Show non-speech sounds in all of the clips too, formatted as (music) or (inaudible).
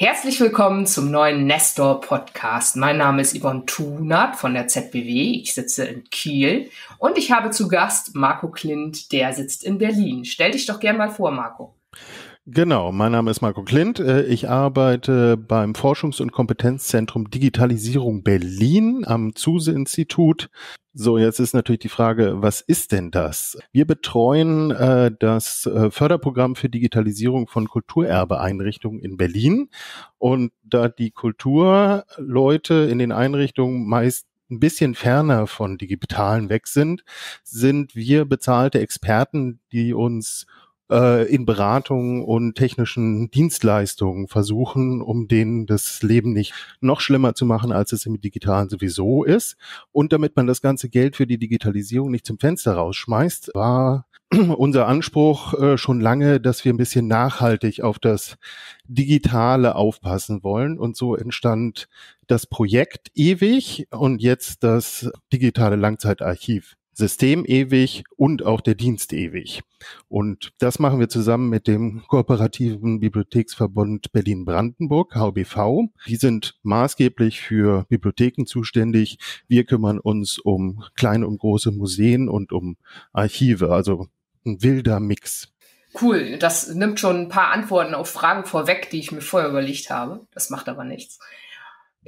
Herzlich willkommen zum neuen Nestor Podcast. Mein Name ist Yvonne Thunert von der ZBW. Ich sitze in Kiel und ich habe zu Gast Marco Klint, der sitzt in Berlin. Stell dich doch gern mal vor, Marco. Genau, mein Name ist Marco Klint. Äh, ich arbeite beim Forschungs- und Kompetenzzentrum Digitalisierung Berlin am Zuse-Institut. So, jetzt ist natürlich die Frage, was ist denn das? Wir betreuen äh, das äh, Förderprogramm für Digitalisierung von Kulturerbeeinrichtungen in Berlin. Und da die Kulturleute in den Einrichtungen meist ein bisschen ferner von Digitalen weg sind, sind wir bezahlte Experten, die uns äh, in Beratungen und technischen Dienstleistungen versuchen, um denen das Leben nicht noch schlimmer zu machen, als es im Digitalen sowieso ist. Und damit man das ganze Geld für die Digitalisierung nicht zum Fenster rausschmeißt, war (clears throat) unser Anspruch äh, schon lange, dass wir ein bisschen nachhaltig auf das Digitale aufpassen wollen. Und so entstand das Projekt ewig und jetzt das digitale Langzeitarchiv. System ewig und auch der Dienst ewig. Und das machen wir zusammen mit dem Kooperativen Bibliotheksverbund Berlin-Brandenburg, HBV. Die sind maßgeblich für Bibliotheken zuständig. Wir kümmern uns um kleine und große Museen und um Archive, also ein wilder Mix. Cool, das nimmt schon ein paar Antworten auf Fragen vorweg, die ich mir vorher überlegt habe. Das macht aber nichts.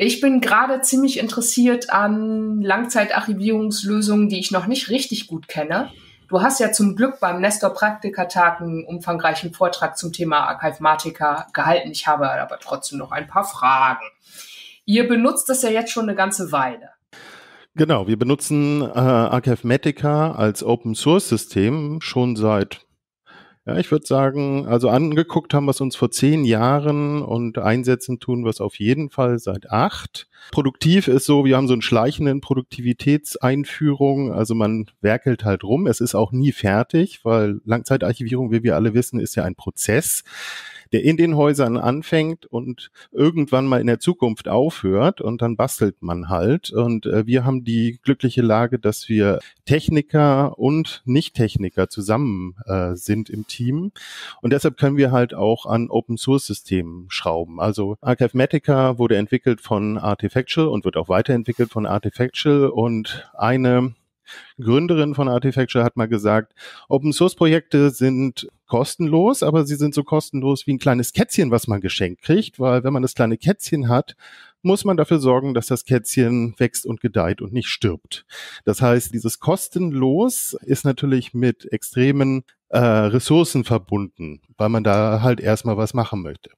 Ich bin gerade ziemlich interessiert an Langzeitarchivierungslösungen, die ich noch nicht richtig gut kenne. Du hast ja zum Glück beim Nestor Praktikertag einen umfangreichen Vortrag zum Thema Archivmatika gehalten. Ich habe aber trotzdem noch ein paar Fragen. Ihr benutzt das ja jetzt schon eine ganze Weile. Genau, wir benutzen äh, Archivmatica als Open Source System schon seit ja, ich würde sagen, also angeguckt haben wir es uns vor zehn Jahren und einsetzen tun wir es auf jeden Fall seit acht. Produktiv ist so, wir haben so einen schleichenden Produktivitätseinführung, also man werkelt halt rum. Es ist auch nie fertig, weil Langzeitarchivierung, wie wir alle wissen, ist ja ein Prozess der in den Häusern anfängt und irgendwann mal in der Zukunft aufhört und dann bastelt man halt. Und äh, wir haben die glückliche Lage, dass wir Techniker und Nicht-Techniker zusammen äh, sind im Team. Und deshalb können wir halt auch an Open-Source-Systemen schrauben. Also Archivematica wurde entwickelt von Artifactual und wird auch weiterentwickelt von Artifactual und eine Gründerin von Artifacture, hat mal gesagt, Open Source Projekte sind kostenlos, aber sie sind so kostenlos wie ein kleines Kätzchen, was man geschenkt kriegt, weil wenn man das kleine Kätzchen hat, muss man dafür sorgen, dass das Kätzchen wächst und gedeiht und nicht stirbt. Das heißt, dieses kostenlos ist natürlich mit extremen äh, Ressourcen verbunden, weil man da halt erstmal was machen möchte.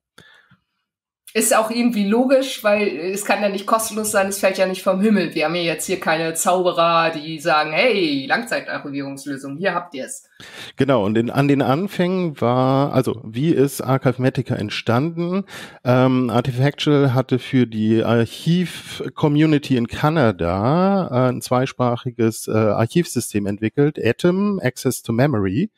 Ist auch irgendwie logisch, weil es kann ja nicht kostenlos sein, es fällt ja nicht vom Himmel. Wir haben ja jetzt hier keine Zauberer, die sagen, hey, Langzeitarchivierungslösung, hier habt ihr es. Genau, und in, an den Anfängen war, also wie ist Archivematica entstanden? Ähm, Artifactual hatte für die Archiv-Community in Kanada äh, ein zweisprachiges äh, Archivsystem entwickelt, Atom, Access to Memory.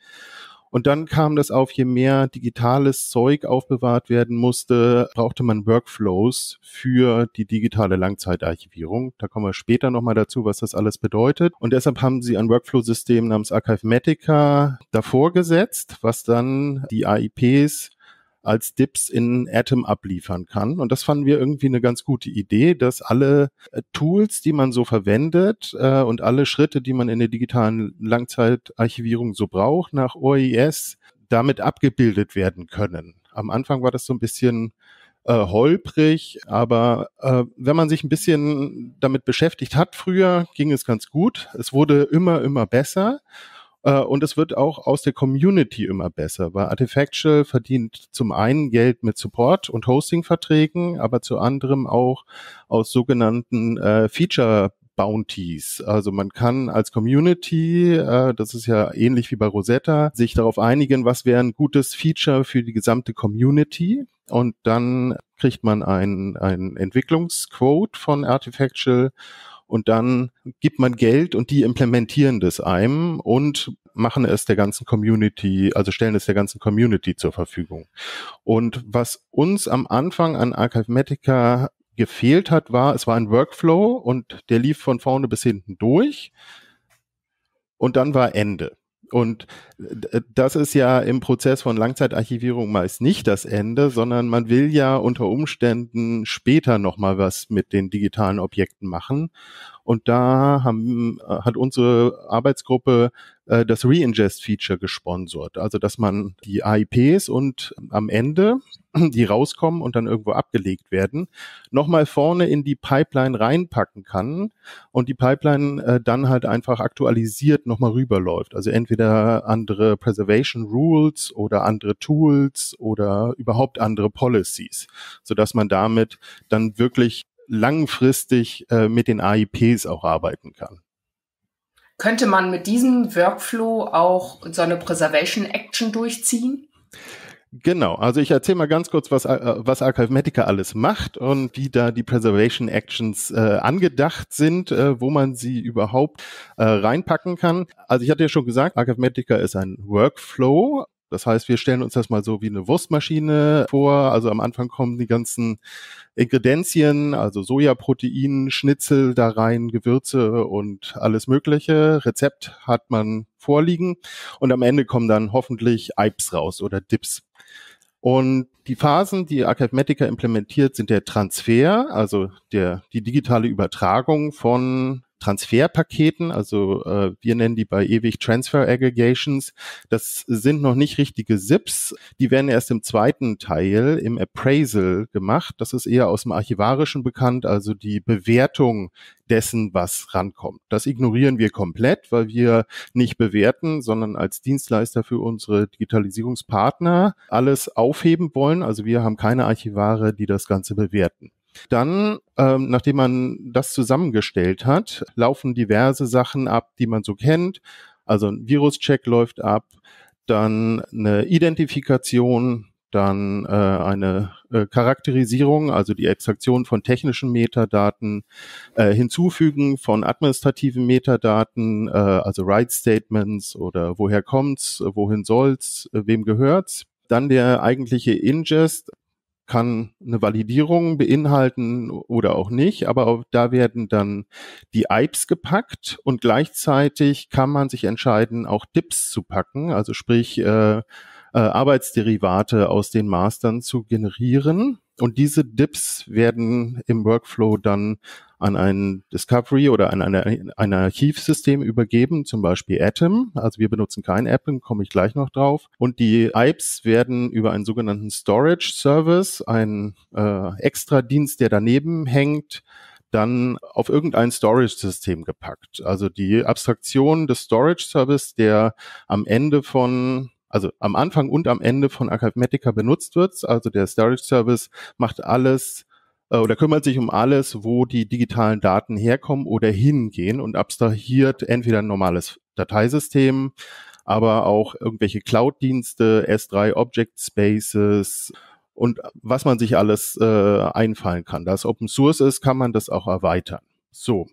Und dann kam das auf, je mehr digitales Zeug aufbewahrt werden musste, brauchte man Workflows für die digitale Langzeitarchivierung. Da kommen wir später nochmal dazu, was das alles bedeutet. Und deshalb haben sie ein Workflow-System namens Archivematica davor gesetzt, was dann die AIPs als Dips in Atom abliefern kann. Und das fanden wir irgendwie eine ganz gute Idee, dass alle äh, Tools, die man so verwendet äh, und alle Schritte, die man in der digitalen Langzeitarchivierung so braucht nach OES, damit abgebildet werden können. Am Anfang war das so ein bisschen äh, holprig, aber äh, wenn man sich ein bisschen damit beschäftigt hat früher, ging es ganz gut. Es wurde immer, immer besser. Äh, und es wird auch aus der Community immer besser, weil Artifactual verdient zum einen Geld mit Support- und Hosting-Verträgen, aber zu anderem auch aus sogenannten äh, Feature- Bounties. Also man kann als Community, äh, das ist ja ähnlich wie bei Rosetta, sich darauf einigen, was wäre ein gutes Feature für die gesamte Community. Und dann kriegt man ein, ein Entwicklungsquote von Artifactual und dann gibt man Geld und die implementieren das einem und machen es der ganzen Community, also stellen es der ganzen Community zur Verfügung. Und was uns am Anfang an Archivematica gefehlt hat, war, es war ein Workflow und der lief von vorne bis hinten durch und dann war Ende. Und äh, das ist ja im Prozess von Langzeitarchivierung meist nicht das Ende, sondern man will ja unter Umständen später nochmal was mit den digitalen Objekten machen. Und da haben, äh, hat unsere Arbeitsgruppe äh, das Reingest-Feature gesponsert. Also dass man die AIPs und am Ende, (clears throat) die rauskommen und dann irgendwo abgelegt werden, nochmal vorne in die Pipeline reinpacken kann und die Pipeline äh, dann halt einfach aktualisiert nochmal rüberläuft. Also entweder andere Preservation Rules oder andere Tools oder überhaupt andere Policies, sodass man damit dann wirklich langfristig äh, mit den AIPs auch arbeiten kann. Könnte man mit diesem Workflow auch so eine Preservation Action durchziehen? Genau, also ich erzähle mal ganz kurz, was, äh, was Archivematica alles macht und wie da die Preservation Actions äh, angedacht sind, äh, wo man sie überhaupt äh, reinpacken kann. Also ich hatte ja schon gesagt, Archivematica ist ein Workflow das heißt, wir stellen uns das mal so wie eine Wurstmaschine vor. Also am Anfang kommen die ganzen Ingredienzien, also Sojaprotein, Schnitzel da rein, Gewürze und alles Mögliche. Rezept hat man vorliegen. Und am Ende kommen dann hoffentlich Eibs raus oder Dips. Und die Phasen, die Archivematica implementiert, sind der Transfer, also der, die digitale Übertragung von Transferpaketen, also äh, wir nennen die bei ewig Transfer Aggregations. Das sind noch nicht richtige SIPs, die werden erst im zweiten Teil im Appraisal gemacht. Das ist eher aus dem Archivarischen bekannt, also die Bewertung dessen, was rankommt. Das ignorieren wir komplett, weil wir nicht bewerten, sondern als Dienstleister für unsere Digitalisierungspartner alles aufheben wollen. Also wir haben keine Archivare, die das Ganze bewerten. Dann, ähm, nachdem man das zusammengestellt hat, laufen diverse Sachen ab, die man so kennt. Also ein Viruscheck läuft ab, dann eine Identifikation, dann äh, eine äh, Charakterisierung, also die Extraktion von technischen Metadaten, äh, Hinzufügen von administrativen Metadaten, äh, also Right Statements oder woher kommt's, wohin soll's, äh, wem gehört's. Dann der eigentliche Ingest, kann eine Validierung beinhalten oder auch nicht, aber auch da werden dann die IPs gepackt und gleichzeitig kann man sich entscheiden, auch DIPs zu packen, also sprich äh, äh, Arbeitsderivate aus den Mastern zu generieren. Und diese DIPs werden im Workflow dann an ein Discovery oder an eine, ein Archivsystem übergeben, zum Beispiel Atom. Also wir benutzen kein Atom, komme ich gleich noch drauf. Und die IPs werden über einen sogenannten Storage Service, ein äh, Extradienst, der daneben hängt, dann auf irgendein Storage-System gepackt. Also die Abstraktion des Storage-Service, der am Ende von also am Anfang und am Ende von Archivematica benutzt wird. Also der Storage Service macht alles äh, oder kümmert sich um alles, wo die digitalen Daten herkommen oder hingehen und abstrahiert entweder ein normales Dateisystem, aber auch irgendwelche Cloud-Dienste, S3 Object Spaces und was man sich alles äh, einfallen kann. Da es Open Source ist, kann man das auch erweitern. So,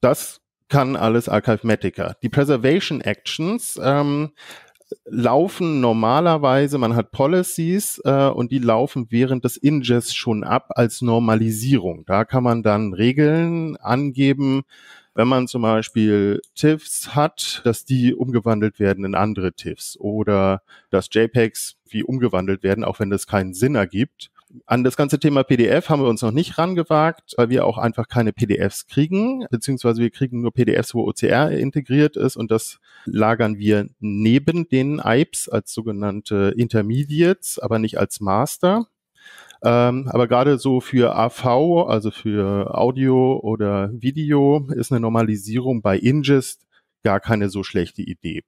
das kann alles Archivematica. Die Preservation Actions ähm, laufen normalerweise, man hat Policies äh, und die laufen während des Ingests schon ab als Normalisierung. Da kann man dann Regeln angeben, wenn man zum Beispiel TIFFs hat, dass die umgewandelt werden in andere TIFFs oder dass JPEGs wie umgewandelt werden, auch wenn das keinen Sinn ergibt. An das ganze Thema PDF haben wir uns noch nicht rangewagt, weil wir auch einfach keine PDFs kriegen, beziehungsweise wir kriegen nur PDFs, wo OCR integriert ist und das lagern wir neben den IPs als sogenannte Intermediates, aber nicht als Master. Ähm, aber gerade so für AV, also für Audio oder Video, ist eine Normalisierung bei Ingest gar keine so schlechte Idee.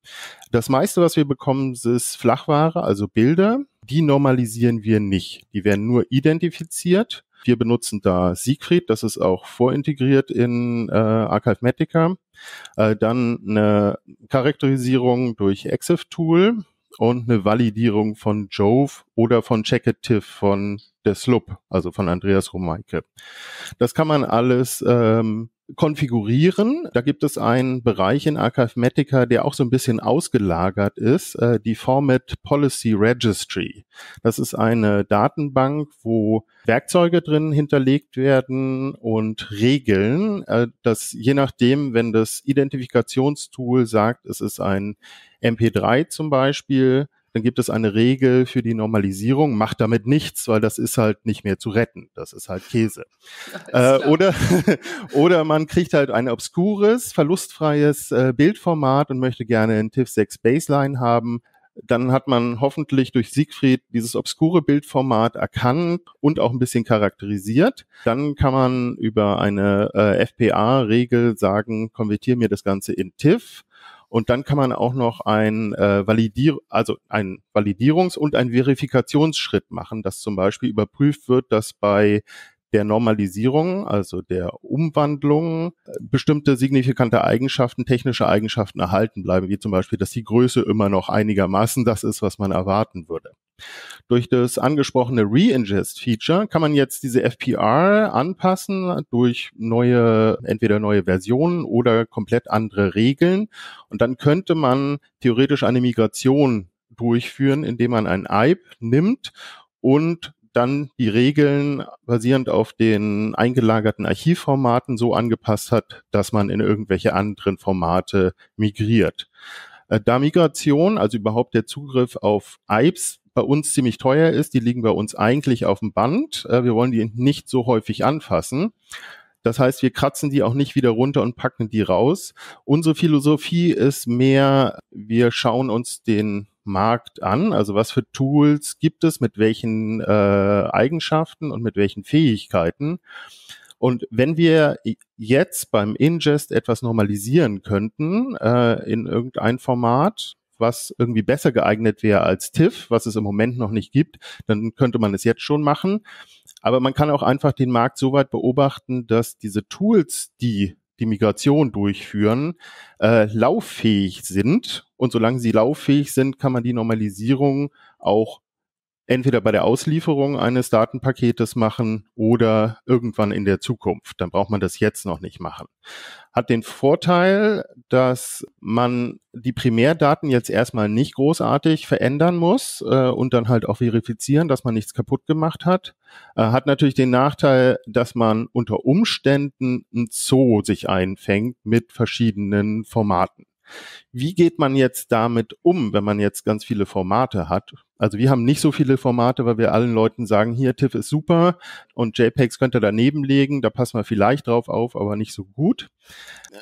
Das meiste, was wir bekommen, ist Flachware, also Bilder. Die normalisieren wir nicht. Die werden nur identifiziert. Wir benutzen da Siegfried, das ist auch vorintegriert in äh, Archivematica. Äh, dann eine Charakterisierung durch EXIF-Tool und eine Validierung von Jove oder von Checkative von der Slub, also von Andreas Romeike. Das kann man alles ähm, konfigurieren. Da gibt es einen Bereich in Archivematica, der auch so ein bisschen ausgelagert ist, äh, die Format Policy Registry. Das ist eine Datenbank, wo Werkzeuge drin hinterlegt werden und Regeln, äh, dass je nachdem, wenn das Identifikationstool sagt, es ist ein MP3 zum Beispiel, dann gibt es eine Regel für die Normalisierung, macht damit nichts, weil das ist halt nicht mehr zu retten. Das ist halt Käse. äh, oder, (laughs) oder man kriegt halt ein obskures, verlustfreies äh, Bildformat und möchte gerne ein TIFF 6 Baseline haben dann hat man hoffentlich durch Siegfried dieses obskure Bildformat erkannt und auch ein bisschen charakterisiert. Dann kann man über eine äh, FPA-Regel sagen, konvertiere mir das Ganze in TIFF. Und dann kann man auch noch ein äh, Validier also ein Validierungs- und ein Verifikationsschritt machen, dass zum Beispiel überprüft wird, dass bei der Normalisierung, also der Umwandlung, äh, bestimmte signifikante Eigenschaften, technische Eigenschaften erhalten bleiben, wie zum Beispiel, dass die Größe immer noch einigermaßen das ist, was man erwarten würde. Durch das angesprochene Re-Ingest-Feature kann man jetzt diese FPR anpassen durch neue, entweder neue Versionen oder komplett andere Regeln. Und dann könnte man theoretisch eine Migration durchführen, indem man ein IPE nimmt und dann die Regeln basierend auf den eingelagerten Archivformaten so angepasst hat, dass man in irgendwelche anderen Formate migriert. Äh, da Migration, also überhaupt der Zugriff auf IPs bei uns ziemlich teuer ist, die liegen bei uns eigentlich auf dem Band. Äh, wir wollen die nicht so häufig anfassen. Das heißt, wir kratzen die auch nicht wieder runter und packen die raus. Unsere Philosophie ist mehr, wir schauen uns den Markt an, also was für Tools gibt es, mit welchen äh, Eigenschaften und mit welchen Fähigkeiten. Und wenn wir jetzt beim Ingest etwas normalisieren könnten äh, in irgendein Format, was irgendwie besser geeignet wäre als TIFF, was es im Moment noch nicht gibt, dann könnte man es jetzt schon machen. Aber man kann auch einfach den Markt so weit beobachten, dass diese Tools, die die Migration durchführen, äh, lauffähig sind. Und solange sie lauffähig sind, kann man die Normalisierung auch entweder bei der Auslieferung eines Datenpaketes machen oder irgendwann in der Zukunft. Dann braucht man das jetzt noch nicht machen. Hat den Vorteil, dass man die Primärdaten jetzt erstmal nicht großartig verändern muss äh, und dann halt auch verifizieren, dass man nichts kaputt gemacht hat. Äh, hat natürlich den Nachteil, dass man unter Umständen ein Zoo sich einfängt mit verschiedenen Formaten. Wie geht man jetzt damit um, wenn man jetzt ganz viele Formate hat? Also wir haben nicht so viele Formate, weil wir allen Leuten sagen, hier TIFF ist super und JPEGs könnt ihr daneben legen, da passen wir vielleicht drauf auf, aber nicht so gut.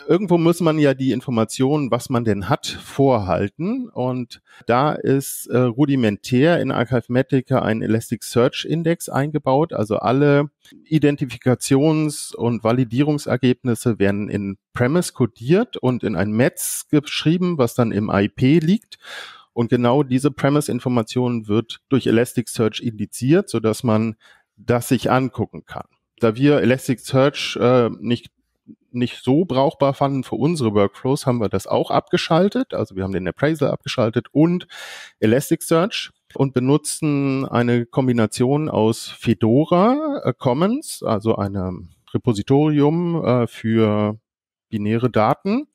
Irgendwo muss man ja die Informationen, was man denn hat, vorhalten und da ist äh, rudimentär in Archivematica ein Elasticsearch Index eingebaut, also alle Identifikations- und Validierungsergebnisse werden in Premise codiert und in ein Metz geschrieben, was dann im IP liegt und genau diese Premise-Information wird durch Elasticsearch indiziert, sodass man das sich angucken kann. Da wir Elasticsearch äh, nicht nicht so brauchbar fanden für unsere Workflows, haben wir das auch abgeschaltet. Also wir haben den Appraisal abgeschaltet und Elasticsearch und benutzen eine Kombination aus Fedora äh, Commons, also einem Repositorium äh, für binäre Daten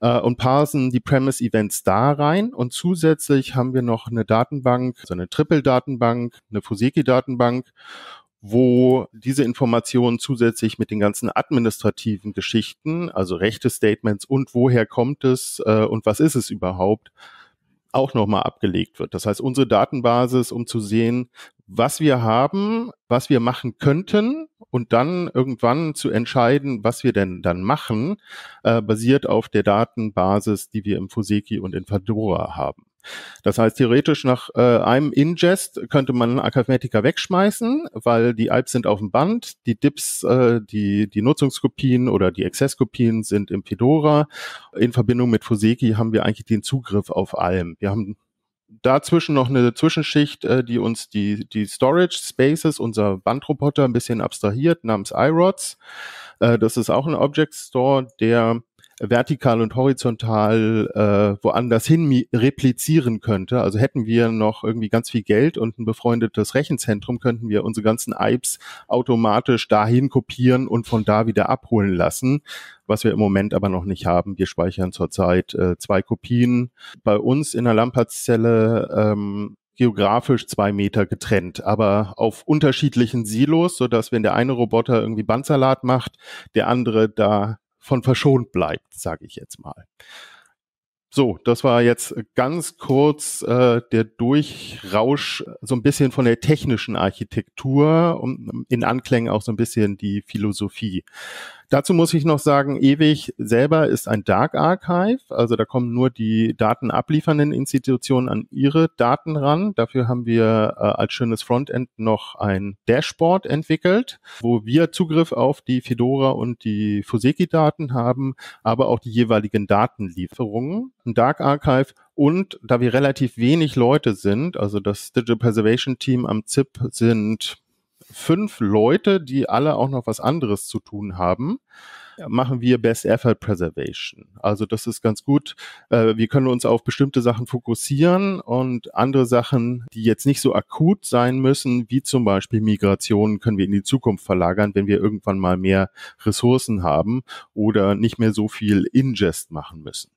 äh, und parsen die Premise-Events da rein. Und zusätzlich haben wir noch eine Datenbank, so also eine Triple-Datenbank, eine Fuseki-Datenbank wo diese Informationen zusätzlich mit den ganzen administrativen Geschichten, also Rechte-Statements und woher kommt es äh, und was ist es überhaupt, auch nochmal abgelegt wird. Das heißt, unsere Datenbasis, um zu sehen, was wir haben, was wir machen könnten und dann irgendwann zu entscheiden, was wir denn dann machen, äh, basiert auf der Datenbasis, die wir im Foseki und in Fedora haben. Das heißt, theoretisch nach äh, einem Ingest könnte man Akathmetika wegschmeißen, weil die Alps sind auf dem Band, die Dips, äh, die, die Nutzungskopien oder die Exzesskopien sind im Fedora. In Verbindung mit Foseki haben wir eigentlich den Zugriff auf Alm. Wir haben dazwischen noch eine Zwischenschicht, äh, die uns die, die Storage Spaces, unser Bandroboter, ein bisschen abstrahiert, namens iRods. Äh, das ist auch ein Object Store, der vertikal und horizontal äh, woanders hin replizieren könnte. Also hätten wir noch irgendwie ganz viel Geld und ein befreundetes Rechenzentrum, könnten wir unsere ganzen IBs automatisch dahin kopieren und von da wieder abholen lassen, was wir im Moment aber noch nicht haben. Wir speichern zurzeit äh, zwei Kopien bei uns in der Lampertzelle ähm, geografisch zwei Meter getrennt, aber auf unterschiedlichen Silos, so dass wenn der eine Roboter irgendwie Bandsalat macht, der andere da von verschont bleibt, sage ich jetzt mal. So, das war jetzt ganz kurz äh, der Durchrausch so ein bisschen von der technischen Architektur und in Anklängen auch so ein bisschen die Philosophie. Dazu muss ich noch sagen, ewig selber ist ein Dark Archive, also da kommen nur die Daten abliefernden Institutionen an ihre Daten ran. Dafür haben wir äh, als schönes Frontend noch ein Dashboard entwickelt, wo wir Zugriff auf die Fedora und die Fuseki-Daten haben, aber auch die jeweiligen Datenlieferungen. Ein Dark Archive und da wir relativ wenig Leute sind, also das Digital Preservation Team am ZIP sind fünf Leute, die alle auch noch was anderes zu tun haben, machen wir Best Effort Preservation. Also das ist ganz gut. Äh, wir können uns auf bestimmte Sachen fokussieren und andere Sachen, die jetzt nicht so akut sein müssen, wie zum Beispiel Migration, können wir in die Zukunft verlagern, wenn wir irgendwann mal mehr Ressourcen haben oder nicht mehr so viel Ingest machen müssen.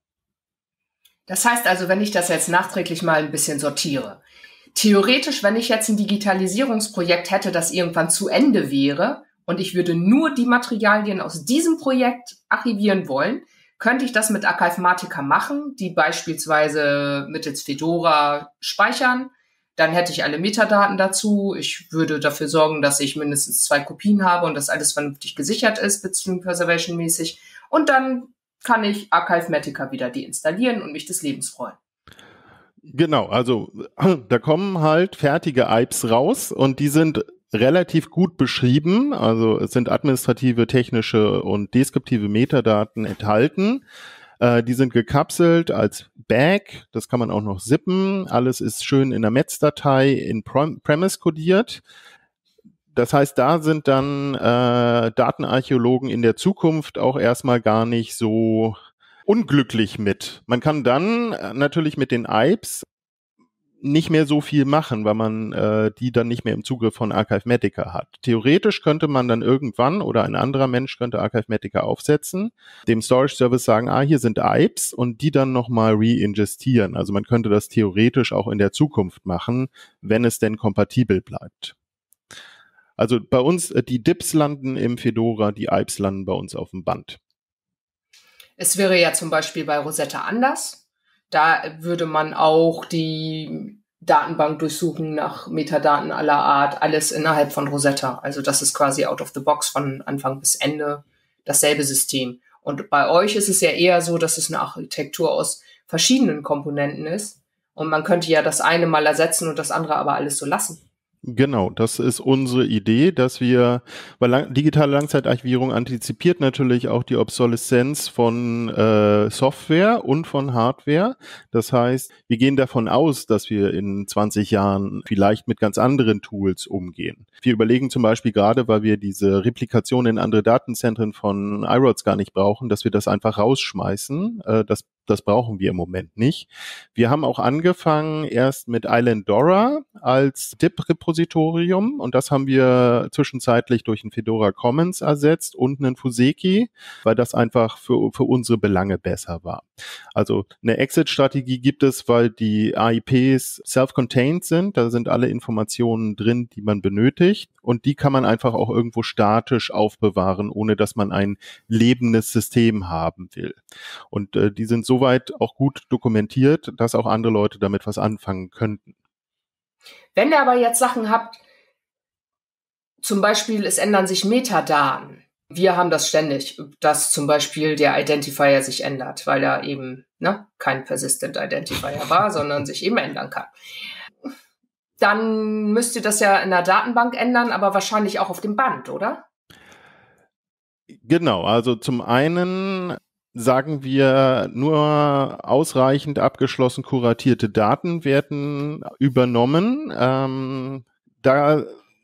Das heißt also, wenn ich das jetzt nachträglich mal ein bisschen sortiere, Theoretisch, wenn ich jetzt ein Digitalisierungsprojekt hätte, das irgendwann zu Ende wäre und ich würde nur die Materialien aus diesem Projekt archivieren wollen, könnte ich das mit Archivmatica machen, die beispielsweise mittels Fedora speichern. Dann hätte ich alle Metadaten dazu. Ich würde dafür sorgen, dass ich mindestens zwei Kopien habe und dass alles vernünftig gesichert ist, Bitstream Preservation mäßig. Und dann kann ich Archivematica wieder deinstallieren und mich des Lebens freuen. Genau, also (clears throat) da kommen halt fertige IPs raus und die sind relativ gut beschrieben. Also es sind administrative, technische und deskriptive Metadaten enthalten. Äh, die sind gekapselt als Bag, das kann man auch noch zippen. Alles ist schön in der Metz-Datei in Premise codiert. Das heißt, da sind dann äh, Datenarchäologen in der Zukunft auch erstmal gar nicht so unglücklich mit. Man kann dann äh, natürlich mit den IPs nicht mehr so viel machen, weil man äh, die dann nicht mehr im Zugriff von Archivematica hat. Theoretisch könnte man dann irgendwann oder ein anderer Mensch könnte Archivematica aufsetzen, dem Storage Service sagen, ah, hier sind IPs und die dann nochmal reingestieren. Also man könnte das theoretisch auch in der Zukunft machen, wenn es denn kompatibel bleibt. Also bei uns, äh, die DIPs landen im Fedora, die IPs landen bei uns auf dem Band. Es wäre ja zum Beispiel bei Rosetta anders. Da würde man auch die Datenbank durchsuchen nach Metadaten aller Art, alles innerhalb von Rosetta. Also das ist quasi out of the box von Anfang bis Ende dasselbe System. Und bei euch ist es ja eher so, dass es eine Architektur aus verschiedenen Komponenten ist. Und man könnte ja das eine mal ersetzen und das andere aber alles so lassen. Genau, das ist unsere Idee, dass wir, weil lang, digitale Langzeitarchivierung antizipiert natürlich auch die Obsoleszenz von äh, Software und von Hardware. Das heißt, wir gehen davon aus, dass wir in 20 Jahren vielleicht mit ganz anderen Tools umgehen. Wir überlegen zum Beispiel gerade, weil wir diese Replikation in andere Datenzentren von iRods gar nicht brauchen, dass wir das einfach rausschmeißen. Äh, das das brauchen wir im Moment nicht. Wir haben auch angefangen erst mit Islandora als DIP-Repositorium und das haben wir zwischenzeitlich durch ein Fedora Commons ersetzt und einen Fuseki, weil das einfach für, für unsere Belange besser war. Also eine Exit-Strategie gibt es, weil die AIPs self-contained sind. Da sind alle Informationen drin, die man benötigt und die kann man einfach auch irgendwo statisch aufbewahren, ohne dass man ein lebendes System haben will. Und äh, die sind so soweit auch gut dokumentiert, dass auch andere Leute damit was anfangen könnten. Wenn ihr aber jetzt Sachen habt, zum Beispiel, es ändern sich Metadaten. Wir haben das ständig, dass zum Beispiel der Identifier sich ändert, weil er eben ne, kein Persistent Identifier war, (laughs) sondern sich eben ändern kann. Dann müsst ihr das ja in der Datenbank ändern, aber wahrscheinlich auch auf dem Band, oder? Genau, also zum einen sagen wir, nur ausreichend abgeschlossen kuratierte Daten werden übernommen. Ähm, da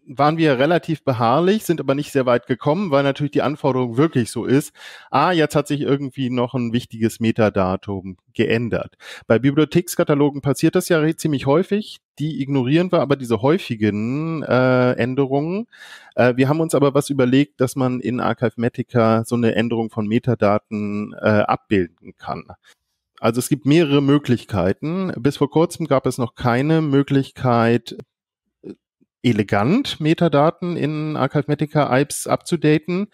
waren wir relativ beharrlich, sind aber nicht sehr weit gekommen, weil natürlich die Anforderung wirklich so ist. Ah, jetzt hat sich irgendwie noch ein wichtiges Metadatum geändert. Bei Bibliothekskatalogen passiert das ja ziemlich häufig, die ignorieren wir aber diese häufigen äh, Änderungen. Äh, wir haben uns aber was überlegt, dass man in Archivematica so eine Änderung von Metadaten äh, abbilden kann. Also es gibt mehrere Möglichkeiten. Bis vor kurzem gab es noch keine Möglichkeit, äh, elegant Metadaten in Archivematica IPs abzudaten,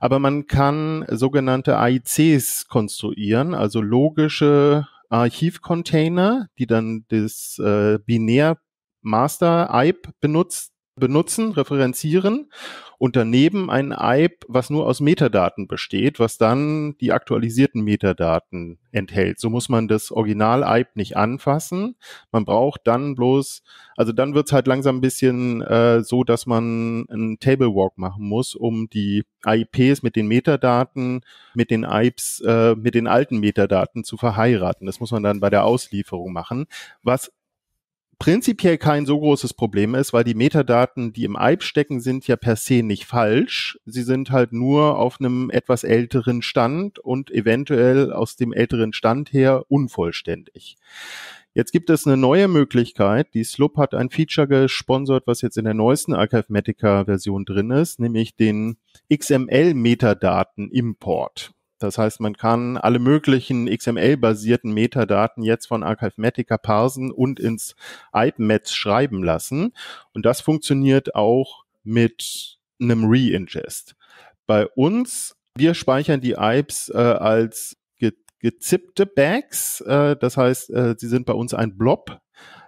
aber man kann sogenannte AICs konstruieren, also logische Archivcontainer, die dann das äh, Binär Master IPE benutzt, benutzen, referenzieren und daneben ein IPE, was nur aus Metadaten besteht, was dann die aktualisierten Metadaten enthält. So muss man das Original IPE nicht anfassen. Man braucht dann bloß, also dann wird's halt langsam ein bisschen äh, so, dass man einen Table Walk machen muss, um die IPs mit den Metadaten, mit den IPs, äh, mit den alten Metadaten zu verheiraten. Das muss man dann bei der Auslieferung machen, was prinzipiell kein so großes Problem ist, weil die Metadaten, die im IBE stecken, sind ja per se nicht falsch. Sie sind halt nur auf einem etwas älteren Stand und eventuell aus dem älteren Stand her unvollständig. Jetzt gibt es eine neue Möglichkeit. Die Slup hat ein Feature gesponsert, was jetzt in der neuesten Archivematica Version drin ist, nämlich den XML Metadaten Import. Das heißt, man kann alle möglichen XML-basierten Metadaten jetzt von Archivematica parsen und ins IPMETS schreiben lassen. Und das funktioniert auch mit einem Re-Ingest. Bei uns, wir speichern die IPs äh, als gezippte Bags. Äh, das heißt, äh, sie sind bei uns ein Blob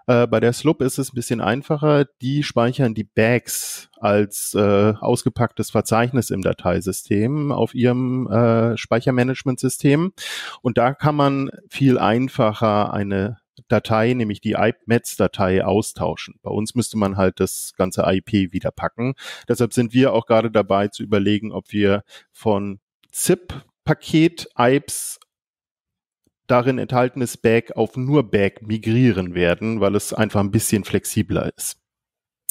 äh, bei der Slup ist es ein bisschen einfacher. Die speichern die Bags als äh, ausgepacktes Verzeichnis im Dateisystem auf ihrem äh, Speichermanagementsystem. Und da kann man viel einfacher eine Datei, nämlich die IPMETS-Datei austauschen. Bei uns müsste man halt das ganze IP wieder packen. Deshalb sind wir auch gerade dabei zu überlegen, ob wir von ZIP Paket IPs darin enthaltenes Bag auf nur Bag migrieren werden, weil es einfach ein bisschen flexibler ist.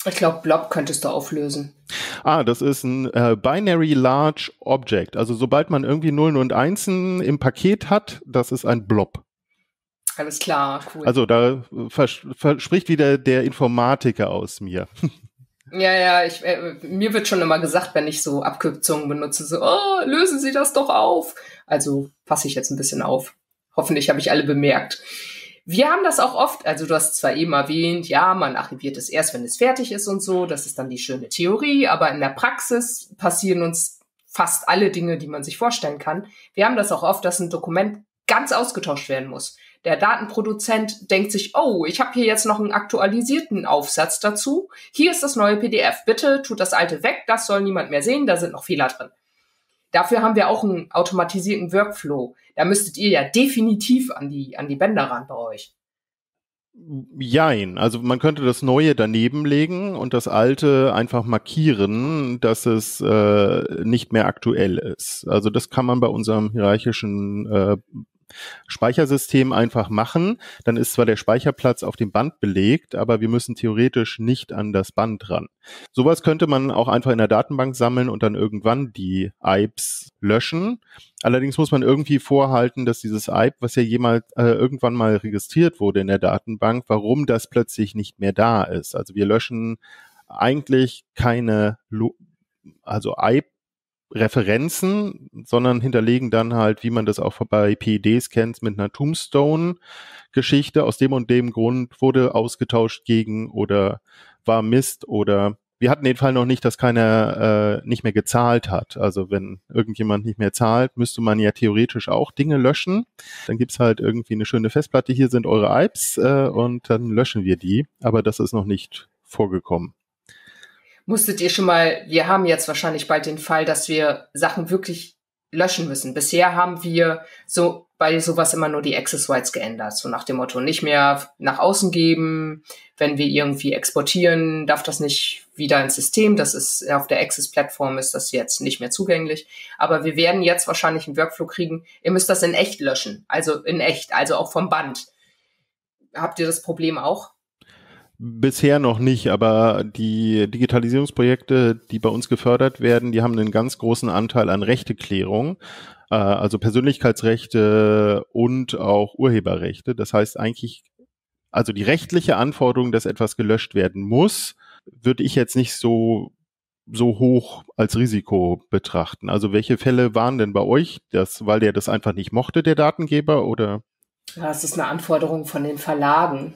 Ich glaube, Blob könntest du auflösen. Ah, das ist ein äh, Binary Large Object. Also sobald man irgendwie Nullen und Einsen im Paket hat, das ist ein Blob. Alles klar, cool. Also da äh, vers verspricht wieder der Informatiker aus mir. (laughs) Ja, ja, ich, äh, mir wird schon immer gesagt, wenn ich so Abkürzungen benutze, so, oh, lösen Sie das doch auf. Also passe ich jetzt ein bisschen auf. Hoffentlich habe ich alle bemerkt. Wir haben das auch oft, also du hast zwar eben erwähnt, ja, man archiviert es erst, wenn es fertig ist und so, das ist dann die schöne Theorie, aber in der Praxis passieren uns fast alle Dinge, die man sich vorstellen kann. Wir haben das auch oft, dass ein Dokument ganz ausgetauscht werden muss. Der Datenproduzent denkt sich, oh, ich habe hier jetzt noch einen aktualisierten Aufsatz dazu. Hier ist das neue PDF. Bitte tut das alte weg, das soll niemand mehr sehen, da sind noch Fehler drin. Dafür haben wir auch einen automatisierten Workflow. Da müsstet ihr ja definitiv an die, an die Bänder ran bei euch. Jein, also man könnte das Neue daneben legen und das Alte einfach markieren, dass es äh, nicht mehr aktuell ist. Also das kann man bei unserem hierarchischen äh, Speichersystem einfach machen, dann ist zwar der Speicherplatz auf dem Band belegt, aber wir müssen theoretisch nicht an das Band ran. Sowas könnte man auch einfach in der Datenbank sammeln und dann irgendwann die IPs löschen. Allerdings muss man irgendwie vorhalten, dass dieses IP, was ja jemals äh, irgendwann mal registriert wurde in der Datenbank, warum das plötzlich nicht mehr da ist. Also wir löschen eigentlich keine also IP Referenzen, sondern hinterlegen dann halt, wie man das auch bei PEDs kennt, mit einer Tombstone-Geschichte. Aus dem und dem Grund wurde ausgetauscht gegen oder war Mist oder wir hatten den Fall noch nicht, dass keiner äh, nicht mehr gezahlt hat. Also wenn irgendjemand nicht mehr zahlt, müsste man ja theoretisch auch Dinge löschen. Dann gibt's halt irgendwie eine schöne Festplatte, hier sind eure IPs äh, und dann löschen wir die. Aber das ist noch nicht vorgekommen. Musstet ihr schon mal, wir haben jetzt wahrscheinlich bald den Fall, dass wir Sachen wirklich löschen müssen. Bisher haben wir so bei sowas immer nur die Access Rights geändert. So nach dem Motto, nicht mehr nach außen geben. Wenn wir irgendwie exportieren, darf das nicht wieder ins System. Das ist auf der Access-Plattform ist das jetzt nicht mehr zugänglich. Aber wir werden jetzt wahrscheinlich einen Workflow kriegen. Ihr müsst das in echt löschen. Also in echt, also auch vom Band. Habt ihr das Problem auch? Bisher noch nicht, aber die Digitalisierungsprojekte, die bei uns gefördert werden, die haben einen ganz großen Anteil an Rechteklärung, äh, also Persönlichkeitsrechte und auch Urheberrechte. Das heißt eigentlich, also die rechtliche Anforderung, dass etwas gelöscht werden muss, würde ich jetzt nicht so so hoch als Risiko betrachten. Also welche Fälle waren denn bei euch das, weil der das einfach nicht mochte, der Datengeber oder? Ja, es ist eine Anforderung von den Verlagen.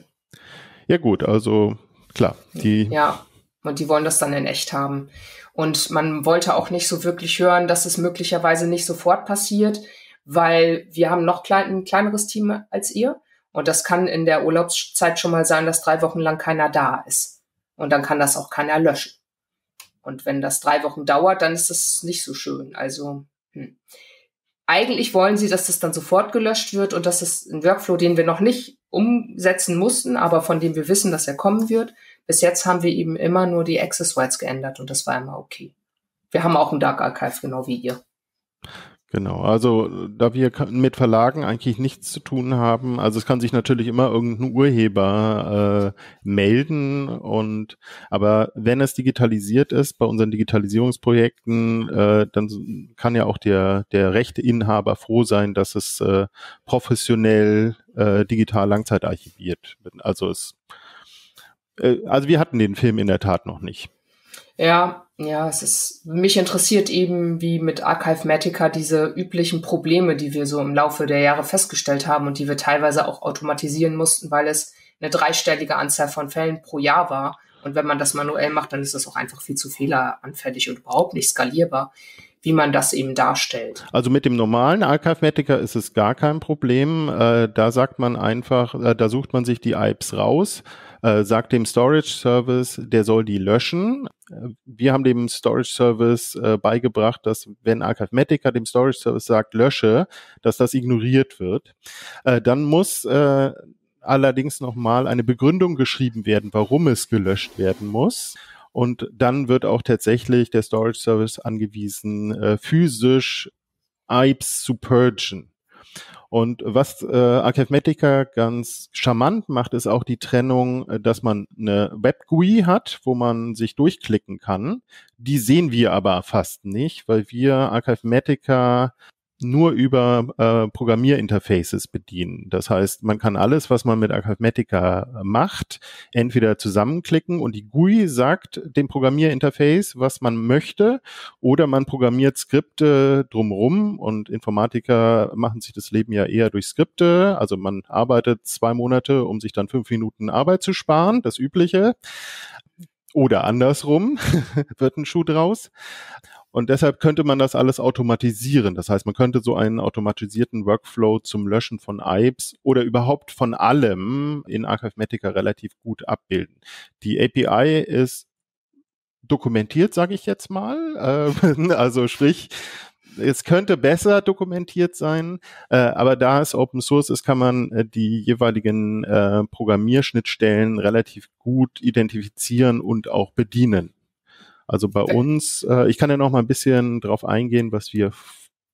Ja, gut, also klar, die. Ja, und die wollen das dann in echt haben. Und man wollte auch nicht so wirklich hören, dass es möglicherweise nicht sofort passiert, weil wir haben noch klein, ein kleineres Team als ihr. Und das kann in der Urlaubszeit schon mal sein, dass drei Wochen lang keiner da ist. Und dann kann das auch keiner löschen. Und wenn das drei Wochen dauert, dann ist das nicht so schön. Also hm. eigentlich wollen sie, dass das dann sofort gelöscht wird und dass es ein Workflow, den wir noch nicht umsetzen mussten, aber von dem wir wissen, dass er kommen wird. Bis jetzt haben wir eben immer nur die Access Rights geändert und das war immer okay. Wir haben auch ein Dark Archive, genau wie ihr. Genau, also da wir mit Verlagen eigentlich nichts zu tun haben, also es kann sich natürlich immer irgendein Urheber äh, melden und aber wenn es digitalisiert ist bei unseren Digitalisierungsprojekten, äh, dann kann ja auch der der Rechteinhaber froh sein, dass es äh, professionell äh, digital langzeitarchiviert wird. Also es äh, also wir hatten den Film in der Tat noch nicht. Ja, ja, es ist, mich interessiert eben, wie mit Archivematica diese üblichen Probleme, die wir so im Laufe der Jahre festgestellt haben und die wir teilweise auch automatisieren mussten, weil es eine dreistellige Anzahl von Fällen pro Jahr war. Und wenn man das manuell macht, dann ist das auch einfach viel zu fehleranfällig und überhaupt nicht skalierbar, wie man das eben darstellt. Also mit dem normalen Archivematica ist es gar kein Problem. Äh, da sagt man einfach, äh, da sucht man sich die IPs raus äh, sagt dem Storage Service, der soll die löschen. Äh, wir haben dem Storage Service äh, beigebracht, dass wenn Archivematica dem Storage Service sagt, lösche, dass das ignoriert wird. Äh, dann muss äh, allerdings nochmal eine Begründung geschrieben werden, warum es gelöscht werden muss. Und dann wird auch tatsächlich der Storage Service angewiesen, äh, physisch IPs zu purgen. Und was äh, Archivmetica ganz charmant macht, ist auch die Trennung, äh, dass man eine Web-GUI hat, wo man sich durchklicken kann. Die sehen wir aber fast nicht, weil wir Archivmetica nur über äh, Programmierinterfaces bedienen. Das heißt, man kann alles, was man mit Archivmatica macht, entweder zusammenklicken und die GUI sagt dem Programmierinterface, was man möchte, oder man programmiert Skripte drumrum und Informatiker machen sich das Leben ja eher durch Skripte. Also man arbeitet zwei Monate, um sich dann fünf Minuten Arbeit zu sparen, das Übliche. Oder andersrum (laughs) wird ein Schuh draus. Und deshalb könnte man das alles automatisieren. Das heißt, man könnte so einen automatisierten Workflow zum Löschen von IBS oder überhaupt von allem in Archivematica relativ gut abbilden. Die API ist dokumentiert, sage ich jetzt mal. Ähm, (laughs) also sprich, es könnte besser dokumentiert sein, äh, aber da es Open Source ist, kann man äh, die jeweiligen äh, Programmierschnittstellen relativ gut identifizieren und auch bedienen. Also bei uns, äh, ich kann ja noch mal ein bisschen drauf eingehen, was wir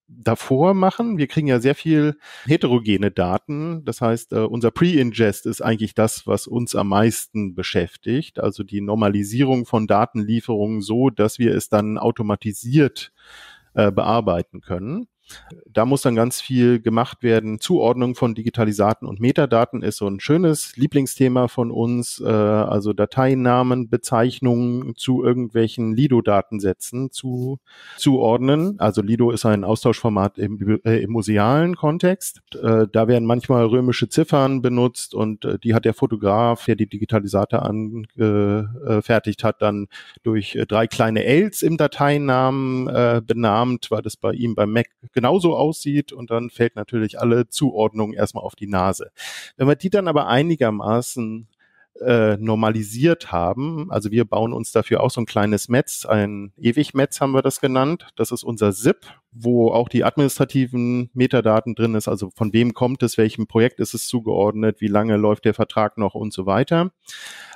davor machen. Wir kriegen ja sehr viel heterogene Daten. Das heißt, äh, unser Pre-Ingest ist eigentlich das, was uns am meisten beschäftigt. Also die Normalisierung von Datenlieferungen so, dass wir es dann automatisiert äh, bearbeiten können. Da muss dann ganz viel gemacht werden. Zuordnung von Digitalisaten und Metadaten ist so ein schönes Lieblingsthema von uns. Äh, also Dateinamen, Bezeichnungen zu irgendwelchen Lido-Datensätzen zu, zuordnen. Also Lido ist ein Austauschformat im, äh, im musealen Kontext. Äh, da werden manchmal römische Ziffern benutzt und äh, die hat der Fotograf, der die Digitalisate angefertigt hat, dann durch äh, drei kleine Ls im Dateinamen äh, benannt, weil das bei ihm beim Mac genauso aussieht und dann fällt natürlich alle Zuordnung erstmal auf die Nase. Wenn wir die dann aber einigermaßen äh, normalisiert haben. Also wir bauen uns dafür auch so ein kleines Metz, ein Ewig-Metz haben wir das genannt. Das ist unser SIP, wo auch die administrativen Metadaten drin ist. Also von wem kommt es, welchem Projekt ist es zugeordnet, wie lange läuft der Vertrag noch und so weiter.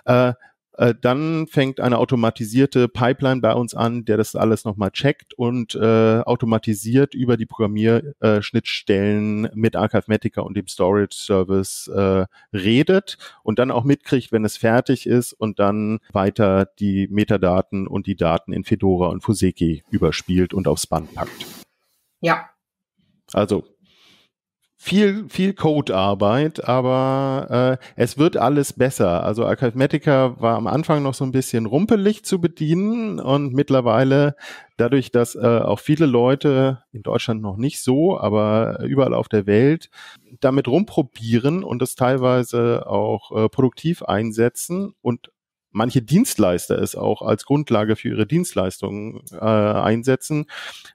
Äh, äh, dann fängt eine automatisierte Pipeline bei uns an, der das alles nochmal checkt und äh, automatisiert über die Programmierschnittstellen mit Archivematica und dem Storage Service äh, redet und dann auch mitkriegt, wenn es fertig ist und dann weiter die Metadaten und die Daten in Fedora und Fuseki überspielt und aufs Band packt. Ja. Also viel, viel Codearbeit, aber äh, es wird alles besser. Also Archivematica war am Anfang noch so ein bisschen rumpelig zu bedienen und mittlerweile dadurch, dass äh, auch viele Leute in Deutschland noch nicht so, aber überall auf der Welt damit rumprobieren und es teilweise auch äh, produktiv einsetzen und manche Dienstleister es auch als Grundlage für ihre Dienstleistungen äh, einsetzen,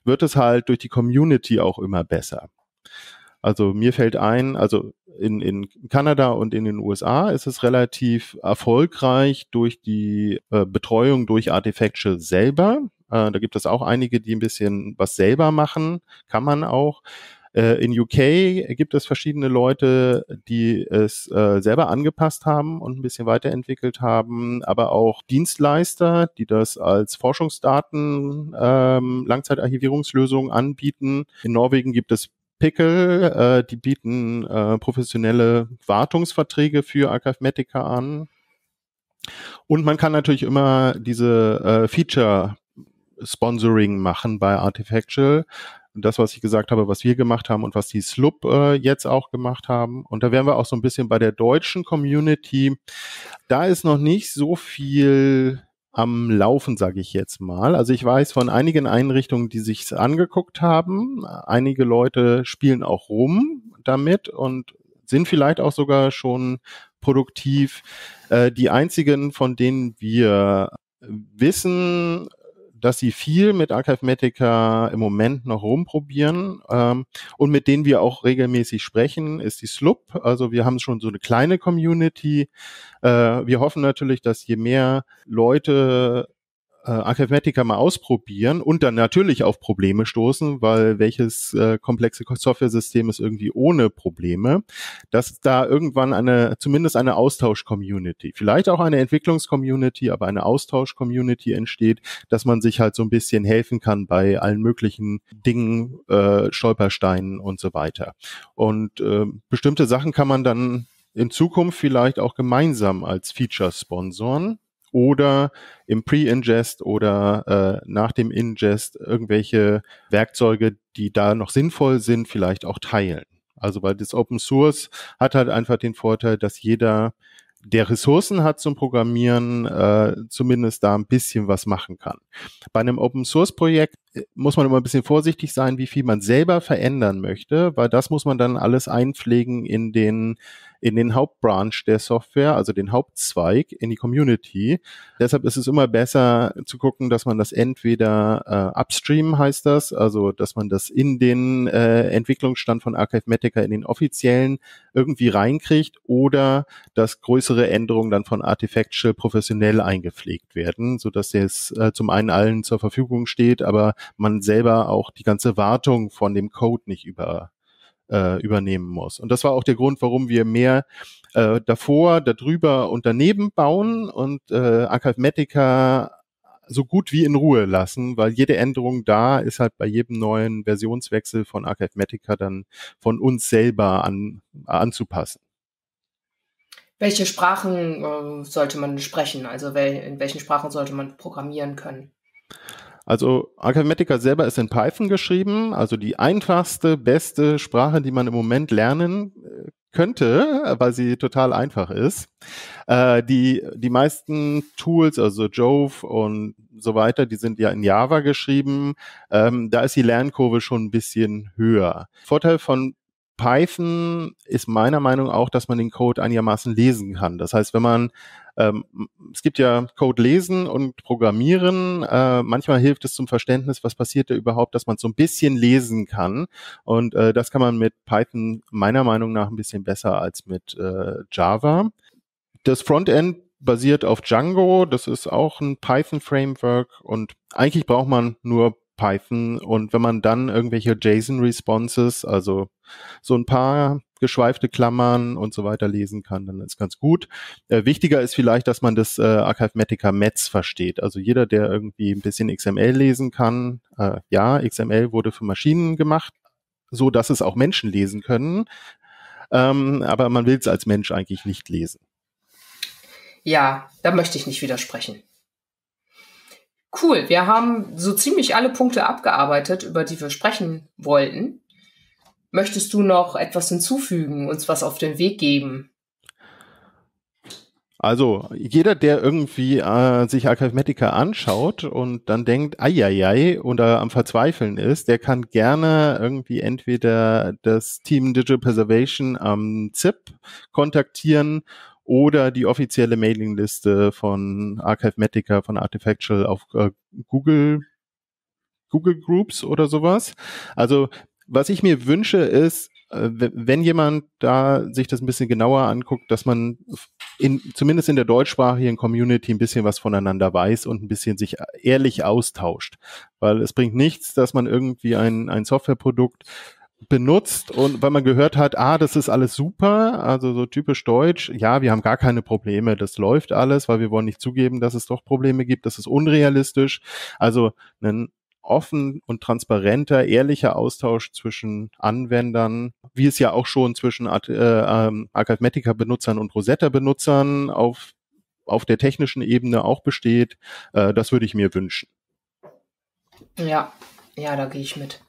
wird es halt durch die Community auch immer besser. Also mir fällt ein, also in, in Kanada und in den USA ist es relativ erfolgreich durch die äh, Betreuung durch Artefactual selber. Äh, da gibt es auch einige, die ein bisschen was selber machen, kann man auch. Äh, in UK gibt es verschiedene Leute, die es äh, selber angepasst haben und ein bisschen weiterentwickelt haben, aber auch Dienstleister, die das als Forschungsdaten, ähm, Langzeitarchivierungslösung anbieten. In Norwegen gibt es Pickel, äh, die bieten äh, professionelle Wartungsverträge für Archivematica an. Und man kann natürlich immer diese äh, Feature Sponsoring machen bei Artifactual. das, was ich gesagt habe, was wir gemacht haben und was die SLUB äh, jetzt auch gemacht haben. Und da wären wir auch so ein bisschen bei der deutschen Community. Da ist noch nicht so viel am Laufen, sage ich jetzt mal. Also ich weiß von einigen Einrichtungen, die sich's angeguckt haben. Einige Leute spielen auch rum damit und sind vielleicht auch sogar schon produktiv. Äh, die einzigen, von denen wir wissen, dass sie viel mit Archivematica im Moment noch rumprobieren ähm, und mit denen wir auch regelmäßig sprechen, ist die SLUB. Also wir haben schon so eine kleine Community. Äh, wir hoffen natürlich, dass je mehr Leute äh, Archivmatica mal ausprobieren und dann natürlich auf Probleme stoßen, weil welches äh, komplexe Software-System ist irgendwie ohne Probleme, dass da irgendwann eine, zumindest eine Austausch-Community, vielleicht auch eine Entwicklungs-Community, aber eine Austausch-Community entsteht, dass man sich halt so ein bisschen helfen kann bei allen möglichen Dingen, äh, Stolpersteinen und so weiter. Und äh, bestimmte Sachen kann man dann in Zukunft vielleicht auch gemeinsam als Feature sponsoren oder im Pre-Ingest oder äh, nach dem Ingest irgendwelche Werkzeuge, die da noch sinnvoll sind, vielleicht auch teilen. Also weil das Open Source hat halt einfach den Vorteil, dass jeder, der Ressourcen hat zum Programmieren, äh, zumindest da ein bisschen was machen kann. Bei einem Open Source Projekt äh, muss man immer ein bisschen vorsichtig sein, wie viel man selber verändern möchte, weil das muss man dann alles einpflegen in den in den Hauptbranch der Software, also den Hauptzweig, in die Community. Deshalb ist es immer besser zu gucken, dass man das entweder äh, upstream heißt das, also dass man das in den äh, Entwicklungsstand von Archivematica in den offiziellen irgendwie reinkriegt oder dass größere Änderungen dann von Artifactual professionell eingepflegt werden, so dass es äh, zum einen allen zur Verfügung steht, aber man selber auch die ganze Wartung von dem Code nicht über äh, übernehmen muss. Und das war auch der Grund, warum wir mehr äh, davor, darüber und daneben bauen und äh, Archivematica so gut wie in Ruhe lassen, weil jede Änderung da ist halt bei jedem neuen Versionswechsel von Archivematica dann von uns selber an, anzupassen. Welche Sprachen äh, sollte man sprechen? Also wel in welchen Sprachen sollte man programmieren können? Also Archimedica selber ist in Python geschrieben, also die einfachste, beste Sprache, die man im Moment lernen äh, könnte, weil sie total einfach ist. Äh, die, die meisten Tools, also Jove und so weiter, die sind ja in Java geschrieben. Ähm, da ist die Lernkurve schon ein bisschen höher. Vorteil von Python ist meiner Meinung nach auch, dass man den Code einigermaßen lesen kann. Das heißt, wenn man, ähm, es gibt ja Code lesen und programmieren, äh, manchmal hilft es zum Verständnis, was passiert da überhaupt, dass man so ein bisschen lesen kann. Und äh, das kann man mit Python meiner Meinung nach ein bisschen besser als mit äh, Java. Das Frontend basiert auf Django, das ist auch ein Python-Framework und eigentlich braucht man nur Python. Und wenn man dann irgendwelche JSON-Responses, also so ein paar geschweifte Klammern und so weiter lesen kann, dann ist ganz gut. Äh, wichtiger ist vielleicht, dass man das äh, Archivematica Metz versteht. Also jeder, der irgendwie ein bisschen XML lesen kann, äh, ja, XML wurde für Maschinen gemacht, so dass es auch Menschen lesen können. Ähm, aber man will es als Mensch eigentlich nicht lesen. Ja, da möchte ich nicht widersprechen. Cool, wir haben so ziemlich alle Punkte abgearbeitet, über die wir sprechen wollten. Möchtest du noch etwas hinzufügen, uns was auf den Weg geben? Also jeder, der irgendwie äh, sich Archivmatica anschaut und dann denkt, eieiei, oder am Verzweifeln ist, der kann gerne irgendwie entweder das Team Digital Preservation am ZIP kontaktieren oder die offizielle Mailingliste von Archive Matica, von Artifactual auf äh, Google, Google Groups oder sowas. Also was ich mir wünsche ist, äh, wenn jemand da sich das ein bisschen genauer anguckt, dass man in, zumindest in der deutschsprachigen Community ein bisschen was voneinander weiß und ein bisschen sich äh, ehrlich austauscht. Weil es bringt nichts, dass man irgendwie ein, ein Softwareprodukt benutzt und weil man gehört hat, ah, das ist alles super, also so typisch deutsch, ja, wir haben gar keine Probleme, das läuft alles, weil wir wollen nicht zugeben, dass es doch Probleme gibt, das ist unrealistisch. Also ein offen und transparenter, ehrlicher Austausch zwischen Anwendern, wie es ja auch schon zwischen äh, ähm, Archivmatica-Benutzern und Rosetta-Benutzern auf, auf der technischen Ebene auch besteht, äh, das würde ich mir wünschen. Ja, ja, da gehe ich mit.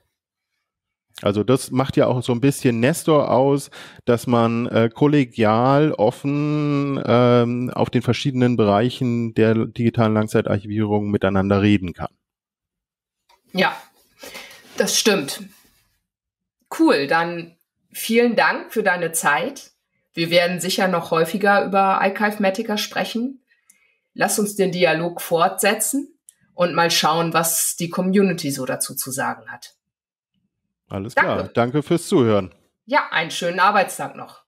Also das macht ja auch so ein bisschen Nestor aus, dass man äh, kollegial, offen ähm, auf den verschiedenen Bereichen der digitalen Langzeitarchivierung miteinander reden kann. Ja, das stimmt. Cool, dann vielen Dank für deine Zeit. Wir werden sicher noch häufiger über Archivematica sprechen. Lass uns den Dialog fortsetzen und mal schauen, was die Community so dazu zu sagen hat. Alles Danke. klar. Danke fürs Zuhören. Ja, einen schönen Arbeitstag noch.